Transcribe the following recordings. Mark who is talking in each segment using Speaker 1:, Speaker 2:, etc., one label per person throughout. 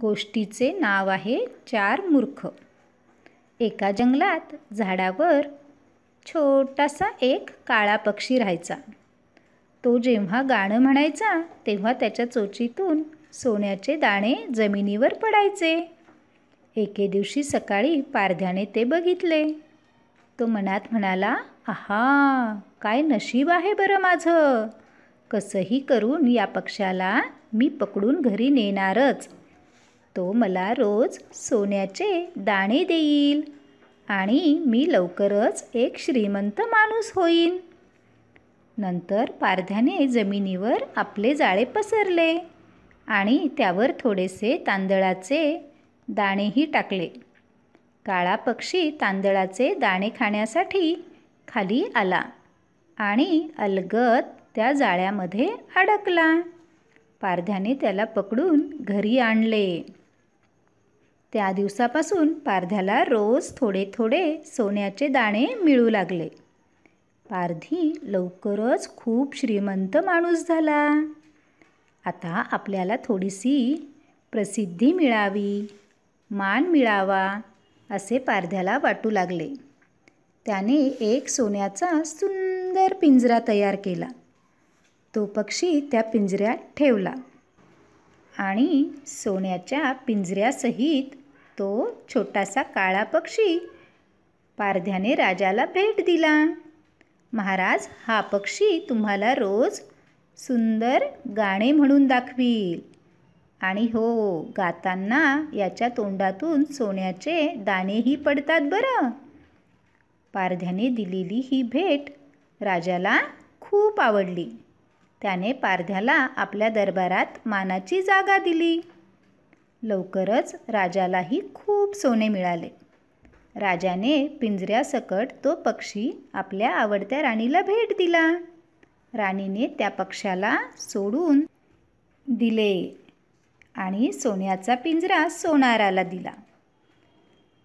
Speaker 1: गोष्टीचे नाव आहे चार मूर्ख एका जंगलात झाडावर छोटासा एक काळा पक्षी राहायचा तो जेव्हा गाणं म्हणायचा तेव्हा त्याच्या चोचीतून सोन्याचे दाणे जमिनीवर पडायचे एके दिवशी सकाळी पारध्याने ते बघितले तो मनात म्हणाला आहा काय नशीब आहे बरं माझं कसंही करून या पक्षाला मी पकडून घरी नेणारच तो मला रोज सोन्याचे दाणे देईल आणि मी लवकरच एक श्रीमंत माणूस होईन नंतर पारध्याने जमिनीवर आपले जाळे पसरले आणि त्यावर थोडेसे तांदळाचे दाणेही टाकले काळा पक्षी तांदळाचे दाणे खाण्यासाठी खाली आला आणि अलगत त्या जाळ्यामध्ये अडकला पारध्याने त्याला पकडून घरी आणले त्या दिवसापासून पारध्याला रोज थोडे थोडे सोन्याचे दाणे मिळू लागले पारधी लवकरच खूप श्रीमंत माणूस झाला आता आपल्याला थोडीशी प्रसिद्धी मिळावी मान मिळावा असे पारध्याला वाटू लागले त्याने एक सोन्याचा सुंदर पिंजरा तयार केला तो पक्षी त्या पिंजऱ्यात ठेवला आणि सोन्याच्या पिंजऱ्यासहित तो छोटासा काळा पक्षी पारध्याने राजाला भेट दिला महाराज हा पक्षी तुम्हाला रोज सुंदर गाणे म्हणून दाखवील आणि हो गाताना याच्या तोंडातून सोन्याचे दाणेही पडतात बरं पारध्याने दिलेली ही भेट राजाला खूप आवडली त्याने पारध्याला आपल्या दरबारात मानाची जागा दिली लवकरच राजालाही खूप सोने मिळाले राजाने पिंजऱ्यासकट तो पक्षी आपल्या आवडत्या राणीला भेट दिला राणीने त्या पक्षाला सोडून दिले आणि सोन्याचा पिंजरा सोनाराला दिला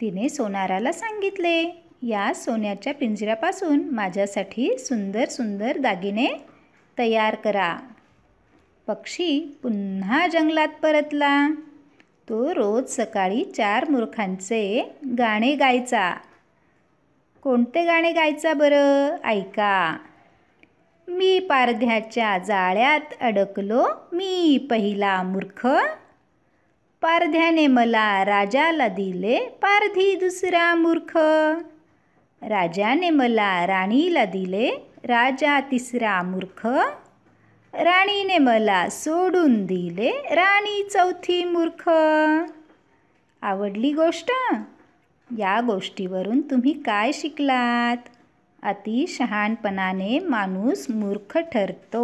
Speaker 1: तिने सोनाराला सांगितले या सोन्याच्या पिंजऱ्यापासून माझ्यासाठी सुंदर सुंदर दागिने तयार करा पक्षी पुन्हा जंगलात परतला तो रोज सकाळी चार मूर्खांचे गाणे गायचा कोणते गाणे गायचा बरं ऐका मी पारध्याच्या जाळ्यात अडकलो मी पहिला मूर्ख पारध्याने मला राजाला दिले पारधी दुसरा मूर्ख राजाने मला राणीला दिले राजा तिसरा मूर्ख राणीने मला सोडून दिले राणी चौथी मूर्ख आवडली गोष्ट या गोष्टीवरून तुम्ही काय शिकलात अति शहाणपणाने माणूस मूर्ख ठरतो